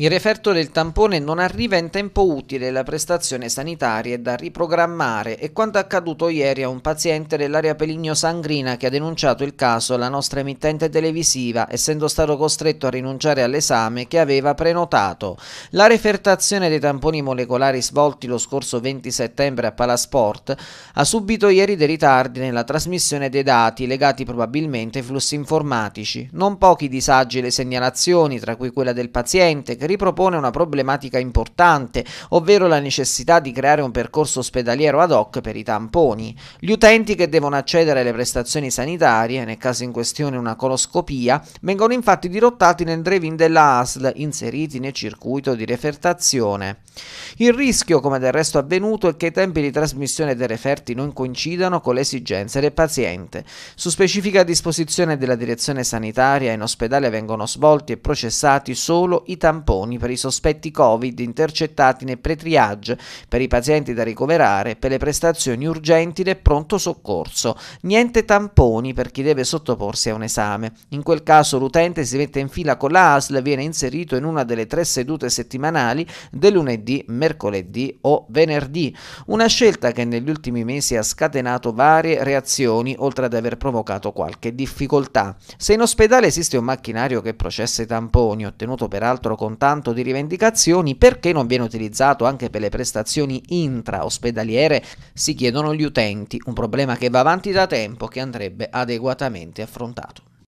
Il referto del tampone non arriva in tempo utile, la prestazione sanitaria è da riprogrammare e quanto accaduto ieri a un paziente dell'area Peligno Sangrina che ha denunciato il caso alla nostra emittente televisiva, essendo stato costretto a rinunciare all'esame che aveva prenotato. La refertazione dei tamponi molecolari svolti lo scorso 20 settembre a Palasport ha subito ieri dei ritardi nella trasmissione dei dati legati probabilmente ai flussi informatici. Non pochi disagi e le segnalazioni, tra cui quella del paziente che ripropone una problematica importante, ovvero la necessità di creare un percorso ospedaliero ad hoc per i tamponi. Gli utenti che devono accedere alle prestazioni sanitarie, nel caso in questione una coloscopia, vengono infatti dirottati nel drive-in della ASL, inseriti nel circuito di refertazione. Il rischio, come del resto avvenuto, è che i tempi di trasmissione dei referti non coincidano con le esigenze del paziente. Su specifica disposizione della direzione sanitaria, in ospedale vengono svolti e processati solo i tamponi tamponi per i sospetti Covid intercettati nel pre-triage, per i pazienti da ricoverare, per le prestazioni urgenti del pronto soccorso. Niente tamponi per chi deve sottoporsi a un esame. In quel caso l'utente si mette in fila con la ASL e viene inserito in una delle tre sedute settimanali del lunedì, mercoledì o venerdì. Una scelta che negli ultimi mesi ha scatenato varie reazioni, oltre ad aver provocato qualche difficoltà. Se in ospedale esiste un macchinario che processa i tamponi, ottenuto peraltro con tanto di rivendicazioni, perché non viene utilizzato anche per le prestazioni intra-ospedaliere? Si chiedono gli utenti, un problema che va avanti da tempo che andrebbe adeguatamente affrontato.